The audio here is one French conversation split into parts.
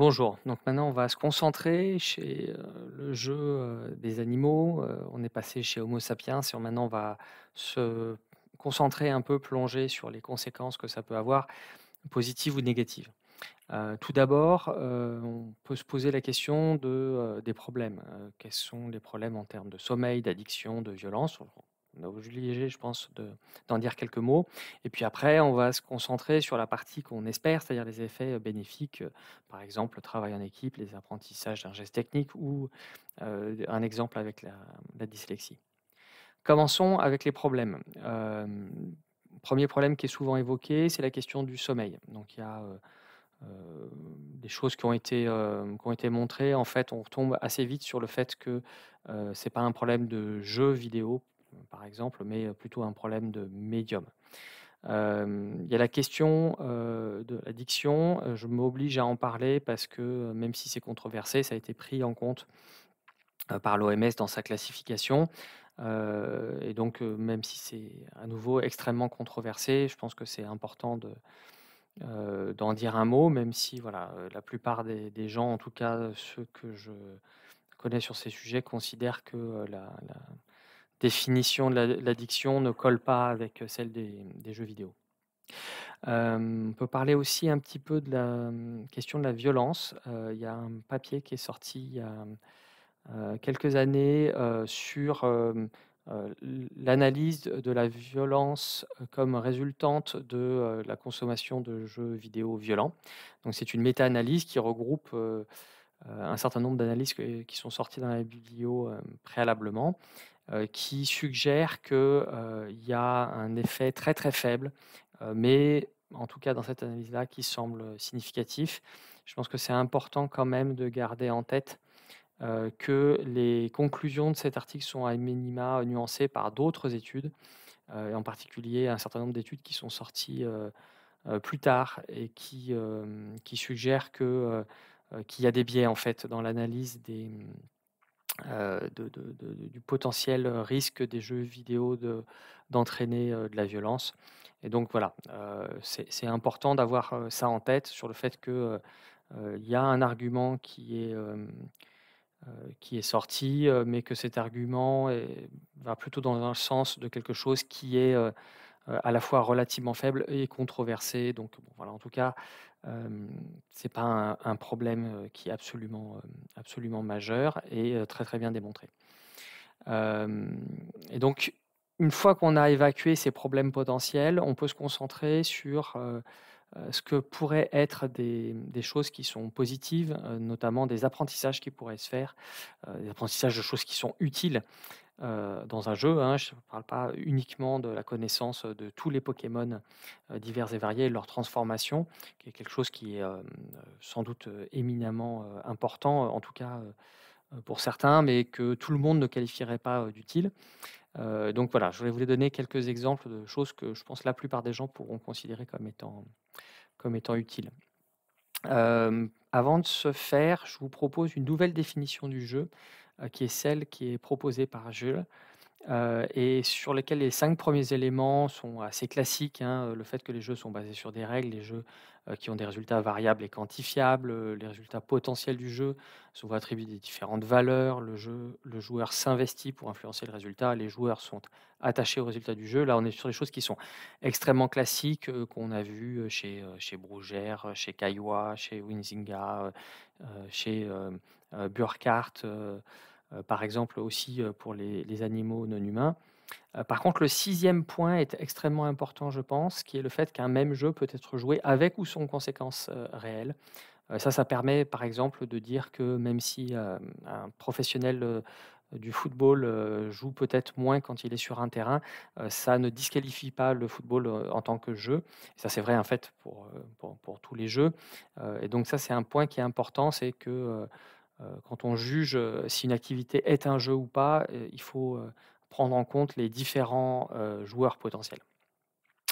Bonjour. Donc maintenant, on va se concentrer chez euh, le jeu euh, des animaux. Euh, on est passé chez Homo sapiens et maintenant, on va se concentrer un peu, plonger sur les conséquences que ça peut avoir, positives ou négatives. tout d'abord, on peut se poser la question des problèmes. quels sont les problèmes en termes de sommeil, d'addiction, de violence on a obligé, je pense, d'en dire quelques mots. Et puis après, on va se concentrer sur la partie qu'on espère, c'est-à-dire les effets euh, bénéfiques, euh, par exemple le travail en équipe, les apprentissages d'un geste technique ou euh, un exemple avec la, dyslexie. Commençons avec les problèmes. premier problème qui est souvent évoqué, c'est la question du sommeil. Donc il y a des choses qui ont été ont été montrées. En fait, on retombe assez vite sur le fait que ce n'est pas un problème de jeu vidéo par exemple, mais euh, plutôt un problème de médium. il y a la question de l'addiction. Euh, je m'oblige à en parler parce que euh, même si c'est controversé, ça a été pris en compte par l'OMS dans sa classification. et donc, même si c'est à nouveau extrêmement controversé, je pense que c'est important de, d'en dire un mot, même si voilà, la plupart des, gens, en tout cas ceux que je connais sur ces sujets, considèrent que la définition de l'addiction ne colle pas avec celle des, jeux vidéo. on peut parler aussi un petit peu de la mmh, question de la violence. Il y a un papier qui est sorti il y a mmh, quelques années sur l'analyse de la violence comme résultante de la consommation de jeux vidéo violents. Donc c'est une méta-analyse qui regroupe un certain nombre d'analyses qui sont sorties dans la bibliothèque préalablement euh, qui suggère qu'il euh, y a un effet très très faible, euh, mais en tout cas dans cette analyse-là qui semble significatif. Je pense que c'est important quand même de garder en tête que les conclusions de cet article sont à minima nuancées par d'autres études, et en particulier un certain nombre d'études qui sont sorties plus tard et qui, qui suggèrent que, qu'il y a des biais en fait dans l'analyse des, euh, de, du potentiel euh, risque des jeux vidéo d'entraîner euh, de, la violence. Et donc voilà, c'est important d'avoir ça en tête sur le fait que il y a un argument qui est qui est sorti, mais que cet argument va plutôt dans un sens de quelque chose qui est à la fois relativement faible et controversé. Donc bon, voilà, en tout cas, euh, c'est pas un, problème qui est absolument, absolument majeur et très très bien démontré. et donc, une fois qu'on a évacué ces problèmes potentiels, on peut se concentrer sur ce que pourraient être des, des choses qui sont positives, notamment des apprentissages qui pourraient se faire, des apprentissages de choses qui sont utiles. Euh, dans un jeu. Hein, je ne parle pas uniquement de la connaissance de tous les Pokémon euh, divers et variés et leur transformation, qui est quelque chose qui est euh, sans doute éminemment important, en tout cas pour certains, mais que tout le monde ne qualifierait pas d'utile. donc voilà, je voulais vous donner quelques exemples de choses que je pense la plupart des gens pourront considérer comme étant, comme étant utiles. avant de se faire, je vous propose une nouvelle définition du jeu qui est celle qui est proposée par Jules, euh, et sur lesquels les cinq premiers éléments sont assez classiques. Hein, le fait que les jeux sont basés sur des règles, les jeux euh, qui ont des résultats variables et quantifiables, euh, les résultats potentiels du jeu, sont attribués des différentes valeurs, le, jeu, le joueur s'investit pour influencer le résultat, les joueurs sont attachés au résultat du jeu. Là, on est sur des choses qui sont extrêmement classiques, qu'on a vues chez, chez Brougère, chez Kaiwa, chez Winzinga, chez Burkhardt. Euh, par exemple aussi euh, pour les, animaux non humains. Euh, par contre, le sixième point est extrêmement important, je pense, qui est le fait qu'un même jeu peut être joué avec ou sans conséquences réelles. Ça, ça permet par exemple de dire que même si un professionnel du football joue peut-être moins quand il est sur un terrain, ça ne disqualifie pas le football en tant que jeu. ça, c'est vrai en fait pour, pour, pour, tous les jeux. Et donc ça, c'est un point qui est important, c'est que euh, quand on juge euh, si une activité est un jeu ou pas, euh, il faut prendre en compte les différents joueurs potentiels.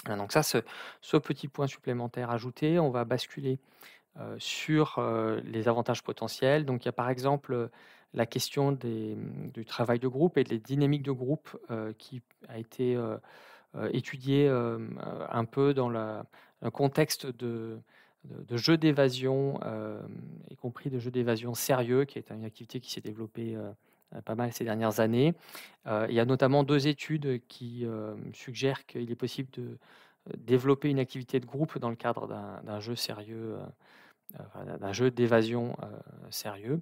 Donc ça, ce, petit point supplémentaire ajouté, on va basculer sur les avantages potentiels. Donc il y a par exemple la question mmh, du travail de groupe et des dynamiques de groupe qui a été étudiée un peu dans le contexte de, de, jeux d'évasion, euh, y compris de jeux d'évasion sérieux, qui est une activité qui s'est développée euh, pas mal ces dernières années. Euh, il y a notamment deux études qui suggèrent qu'il est possible de développer une activité de groupe dans le cadre d'un jeu sérieux, d'un jeu d'évasion sérieux.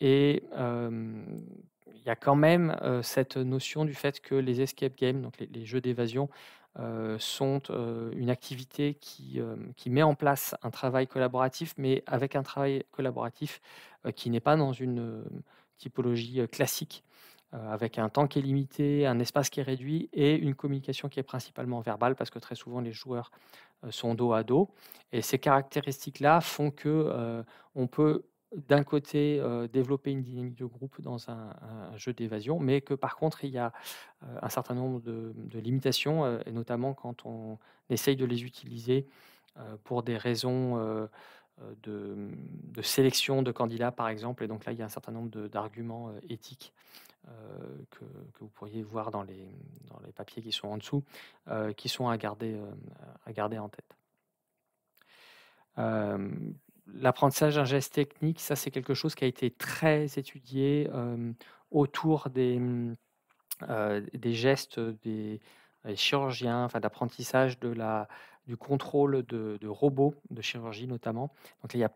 et il y a quand même cette notion du fait que les escape games, donc les, les jeux d'évasion, euh, sont euh, une activité qui, euh, qui, met en place un travail collaboratif, mais avec un travail collaboratif qui n'est pas dans une typologie classique, avec un temps qui est limité, un espace qui est réduit et une communication qui est principalement verbale, parce que très souvent les joueurs sont dos à dos. Et ces caractéristiques-là font que on peut d'un côté développer une dynamique de groupe dans un, jeu d'évasion, mais que par contre il y a un certain nombre de, limitations, et notamment quand on essaye de les utiliser pour des raisons mmh, de, sélection de candidats, par exemple. Et donc là, il y a un certain nombre d'arguments éthiques que, vous pourriez voir dans les, mmh, les papiers qui sont en dessous, qui sont à garder, à garder en tête l'apprentissage d'un geste technique, ça c'est quelque chose qui a été très étudié autour des, mmh, des gestes des, chirurgiens, enfin d'apprentissage de la, du contrôle de, robots, de chirurgie notamment. Donc il y a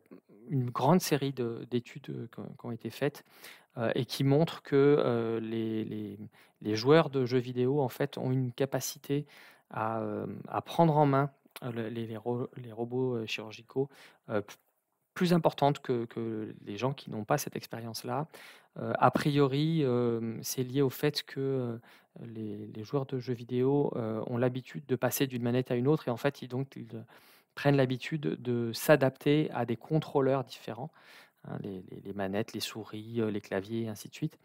une grande série d'études qui ont été faites et qui montrent que les, joueurs de jeux vidéo en fait ont une capacité à, prendre en main les, les, robots chirurgicaux plus importante que, que les gens qui n'ont pas cette expérience-là. Euh, a priori, euh, c'est lié au fait que euh, les, joueurs de jeux vidéo ont l'habitude de passer d'une manette à une autre et en fait, ils, donc, ils prennent l'habitude de s'adapter à des contrôleurs différents. Hein, les, manettes, les souris, les claviers, ainsi de suite.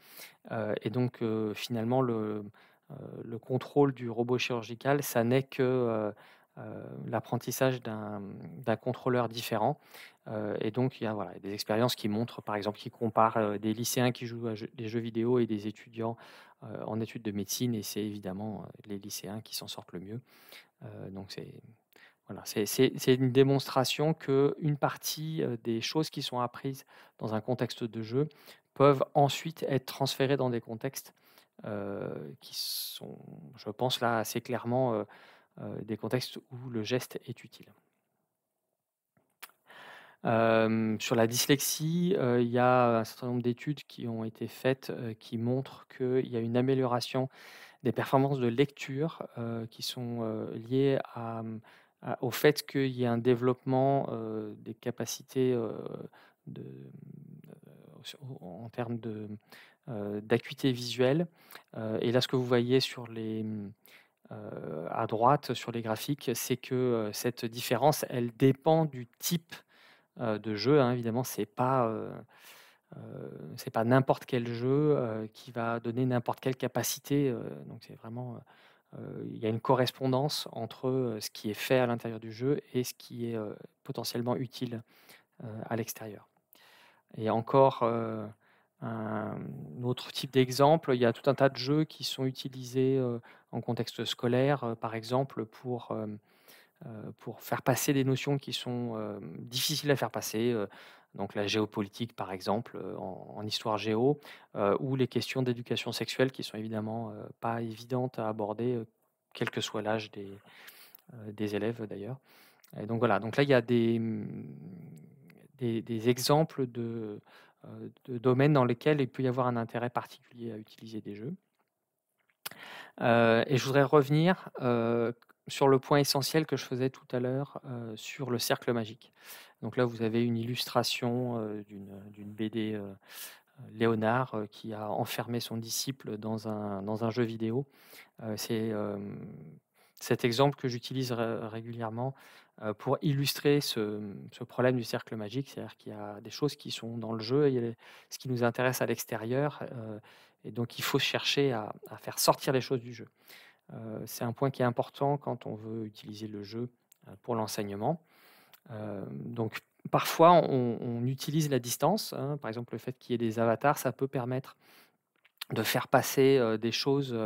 et donc, finalement, le, le contrôle du robot chirurgical, ça n'est que euh, l'apprentissage d'un contrôleur différent. Euh, et donc, il y a voilà, des expériences qui montrent, par exemple, qui comparent euh, des lycéens qui jouent à des jeux vidéo et des étudiants en études de médecine. Et c'est évidemment les lycéens qui s'en sortent le mieux. donc, c'est. Voilà, une démonstration qu'une partie des choses qui sont apprises dans un contexte de jeu peuvent ensuite être transférées dans des contextes qui sont, je pense là, assez clairement euh, des contextes où le geste est utile. Euh, sur la dyslexie, euh, il y a un certain nombre d'études qui ont été faites qui montrent qu'il y a une amélioration des performances de lecture qui sont liées au fait qu'il y a un développement des capacités en termes d'acuité visuelle. et là, ce que vous voyez sur les euh, à droite sur les graphiques, c'est que euh, cette différence, elle dépend du type euh, de jeu. Hein, évidemment, c'est pas c'est pas n'importe quel jeu qui va donner n'importe quelle capacité. donc c'est vraiment il y a une correspondance entre ce qui est fait à l'intérieur du jeu et ce qui est potentiellement utile à l'extérieur. Et encore un autre type d'exemple, il y a tout un tas de jeux qui sont utilisés euh, en contexte scolaire, euh, par exemple, pour, euh, pour faire passer des notions qui sont difficiles à faire passer, donc la géopolitique, par exemple, en, histoire géo, ou les questions d'éducation sexuelle qui sont évidemment pas évidentes à aborder, quel que soit l'âge des, des élèves d'ailleurs. donc voilà, donc là, il y a des, des exemples de euh, de domaines dans lesquels il peut y avoir un intérêt particulier à utiliser des jeux. Euh, et je voudrais revenir euh, sur le point essentiel que je faisais tout à l'heure sur le cercle magique. Donc là, vous avez une illustration d'une BD Léonard qui a enfermé son disciple dans un, dans un jeu vidéo. C'est cet exemple que j'utilise régulièrement pour illustrer ce, problème du cercle magique, c'est-à-dire qu'il y a des choses qui sont dans le jeu, et ce qui nous intéresse à l'extérieur, et donc il faut chercher à, faire sortir les choses du jeu. c'est un point qui est important quand on veut utiliser le jeu pour l'enseignement. donc parfois on, utilise la distance, hein. par exemple le fait qu'il y ait des avatars, ça peut permettre de faire passer des choses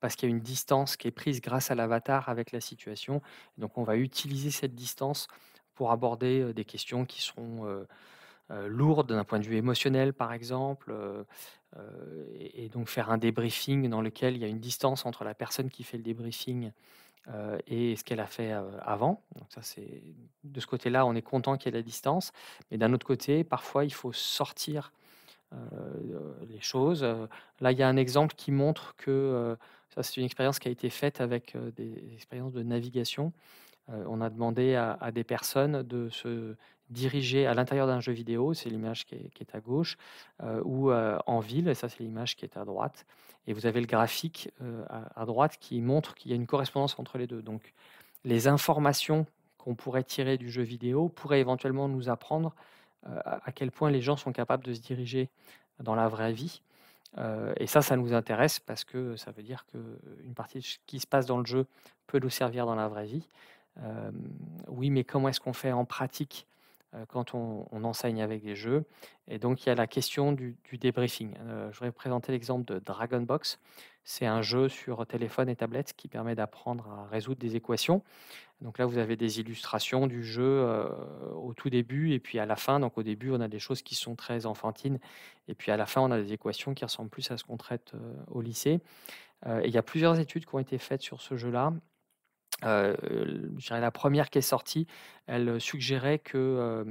parce qu'il y a une distance qui est prise grâce à l'avatar avec la situation. Donc on va utiliser cette distance pour aborder des questions qui seront lourdes d'un point de vue émotionnel, par exemple, et, donc faire un débriefing dans lequel il y a une distance entre la personne qui fait le débriefing et ce qu'elle a fait avant. Donc ça, c'est de ce côté-là, on est content qu'il y ait la distance, mais d'un autre côté, parfois, il faut sortir les choses. Là, il y a un exemple qui montre que c'est une expérience qui a été faite avec euh, des expériences de navigation. Euh, on a demandé à, des personnes de se diriger à l'intérieur d'un jeu vidéo, c'est l'image qui, est à gauche, euh, ou en ville, ça c'est l'image qui est à droite. Et vous avez le graphique à, à, droite qui montre qu'il y a une correspondance entre les deux. Donc les informations qu'on pourrait tirer du jeu vidéo pourraient éventuellement nous apprendre à quel point les gens sont capables de se diriger dans la vraie vie et ça, ça nous intéresse parce que ça veut dire qu'une partie de ce qui se passe dans le jeu peut nous servir dans la vraie vie. oui, mais comment est-ce qu'on fait en pratique euh, quand on, enseigne avec des jeux. Et donc, il y a la question du, du débriefing. Euh, je voudrais présenter l'exemple de Dragon Box. C'est un jeu sur téléphone et tablette qui permet d'apprendre à résoudre des équations. Donc là, vous avez des illustrations du jeu euh, au tout début et puis à la fin. Donc au début, on a des choses qui sont très enfantines et puis à la fin, on a des équations qui ressemblent plus à ce qu'on traite au lycée. Et il y a plusieurs études qui ont été faites sur ce jeu-là euh, la première qui est sortie, elle euh, suggérait que,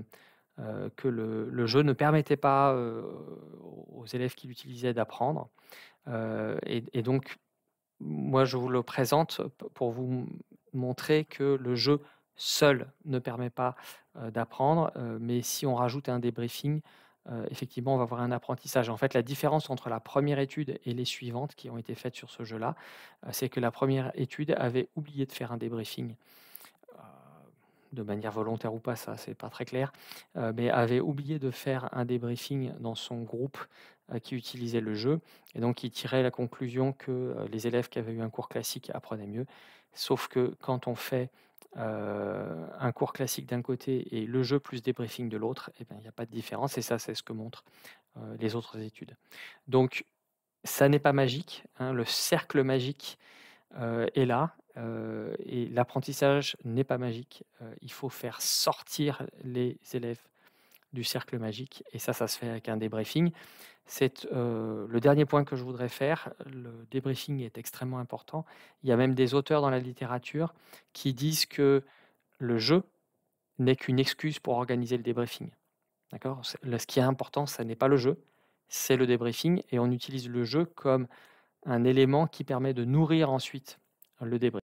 euh, que le, jeu ne permettait pas aux élèves qui l'utilisaient d'apprendre. Et, et, donc, moi, je vous le présente pour vous montrer que le jeu seul ne permet pas d'apprendre, mais si on rajoute un débriefing, euh, effectivement, on va avoir un apprentissage. En fait, la différence entre la première étude et les suivantes qui ont été faites sur ce jeu-là, euh, c'est que la première étude avait oublié de faire un débriefing, euh, de manière volontaire ou pas, ça, c'est pas très clair, mais avait oublié de faire un débriefing dans son groupe qui utilisait le jeu, et donc il tirait la conclusion que les élèves qui avaient eu un cours classique apprenaient mieux. Sauf que quand on fait euh, un cours classique d'un côté et le jeu plus débriefing de l'autre, eh ben, il n'y a pas de différence. Et ça, c'est ce que montrent euh, les autres études. Donc, ça n'est pas magique. Hein, le cercle magique euh, est là. et l'apprentissage n'est pas magique. il faut faire sortir les élèves du cercle magique. Et ça, ça se fait avec un débriefing. C'est le dernier point que je voudrais faire. Le débriefing est extrêmement important. Il y a même des auteurs dans la littérature qui disent que le jeu n'est qu'une excuse pour organiser le débriefing. D'accord Ce qui est important, ce n'est pas le jeu, c'est le débriefing. Et on utilise le jeu comme un élément qui permet de nourrir ensuite le débriefing.